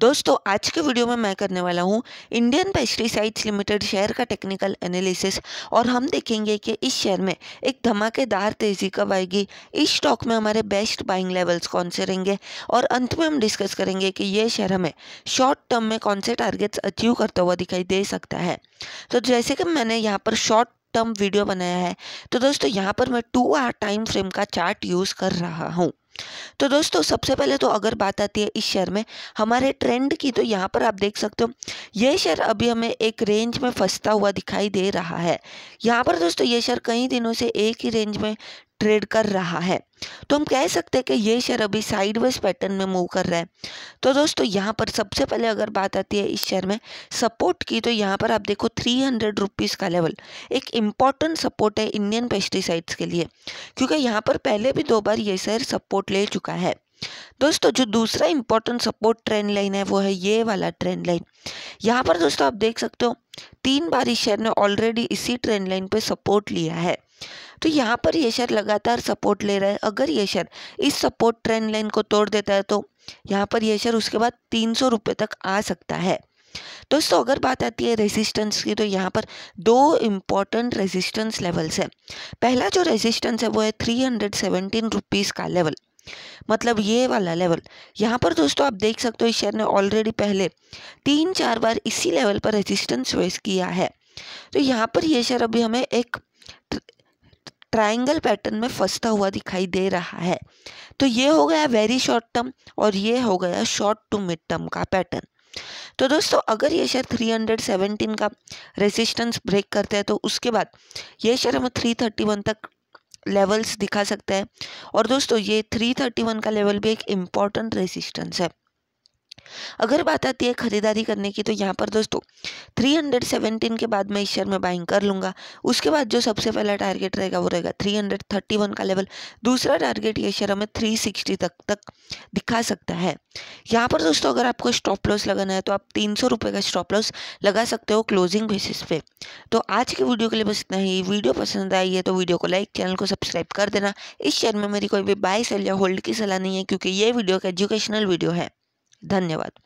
दोस्तों आज के वीडियो में मैं करने वाला हूँ इंडियन पेस्टिसाइड्स लिमिटेड शेयर का टेक्निकल एनालिसिस और हम देखेंगे कि इस शेयर में एक धमाकेदार तेज़ी कब आएगी इस स्टॉक में हमारे बेस्ट बाइंग लेवल्स कौन से रहेंगे और अंत में हम डिस्कस करेंगे कि यह शेयर हमें शॉर्ट टर्म में कौन से टारगेट्स अचीव करता हुआ दिखाई दे सकता है तो जैसे कि मैंने यहाँ पर शॉर्ट टर्म वीडियो बनाया है तो दोस्तों यहाँ पर मैं टू आर टाइम फ्रेम का चार्ट यूज़ कर रहा हूँ तो दोस्तों सबसे पहले तो अगर बात आती है इस शेयर में हमारे ट्रेंड की तो यहाँ पर आप देख सकते हो ये शेयर अभी हमें एक रेंज में फंसता हुआ दिखाई दे रहा है यहाँ पर दोस्तों ये शेयर कई दिनों से एक ही रेंज में ट्रेड कर रहा है तो हम कह सकते हैं कि ये शेयर अभी साइडवेज पैटर्न में मूव कर रहा है तो दोस्तों यहाँ पर सबसे पहले अगर बात आती है इस शेयर में सपोर्ट की तो यहाँ पर आप देखो थ्री हंड्रेड रुपीज़ का लेवल एक इम्पॉर्टेंट सपोर्ट है इंडियन पेस्टिसाइड्स के लिए क्योंकि यहाँ पर पहले भी दो बार ये शेयर सपोर्ट ले चुका है दोस्तों जो दूसरा इम्पोर्टेंट सपोर्ट ट्रेंड लाइन है वो है ये वाला ट्रेंड लाइन यहाँ पर दोस्तों आप देख सकते हो तीन बार इस शेयर ने ऑलरेडी इसी ट्रेंड लाइन पर सपोर्ट लिया है तो यहाँ पर ये शेयर लगातार सपोर्ट ले रहा है अगर ये शेयर इस सपोर्ट ट्रेंड लाइन को तोड़ देता है तो यहाँ पर ये शेयर उसके बाद तीन सौ रुपये तक आ सकता है दोस्तों अगर बात आती है रेजिस्टेंस की तो यहाँ पर दो इम्पॉर्टेंट रेजिस्टेंस लेवल्स हैं पहला जो रेजिस्टेंस है वो है थ्री हंड्रेड सेवेंटीन रुपीज़ का लेवल मतलब ये वाला लेवल यहाँ पर दोस्तों आप देख सकते हो इस शेयर ने ऑलरेडी पहले तीन चार बार इसी लेवल पर रेजिस्टेंस फेस किया है तो यहाँ पर ये शेयर अभी हमें एक ट्राइंगल पैटर्न में फंसता हुआ दिखाई दे रहा है तो ये हो गया वेरी शॉर्ट टर्म और ये हो गया शॉर्ट टू मिड टर्म का पैटर्न तो दोस्तों अगर ये शेयर 317 का रेसिस्टेंस ब्रेक करते हैं तो उसके बाद ये शेयर हमें 331 तक लेवल्स दिखा सकते हैं और दोस्तों ये 331 का लेवल भी एक इम्पॉर्टेंट रेसिस्टेंस है अगर बात आती है ख़रीदारी करने की तो यहाँ पर दोस्तों 317 के बाद मैं इस शेयर में बाइंग कर लूँगा उसके बाद जो सबसे पहला टारगेट रहेगा वो रहेगा 331 का लेवल दूसरा टारगेट ये शेयर हमें 360 तक तक दिखा सकता है यहाँ पर दोस्तों अगर आपको स्टॉप लॉस लगाना है तो आप तीन सौ का स्टॉप लॉस लगा सकते हो क्लोजिंग बेसिस पे तो आज की वीडियो के लिए बस इतना ही वीडियो पसंद आई है तो वीडियो को लाइक चैनल को सब्सक्राइब कर देना इस शेयर में मेरी कोई भी बाय सेल या होल्ड की सलाह नहीं है क्योंकि ये वीडियो एक एजुकेशनल वीडियो है धन्यवाद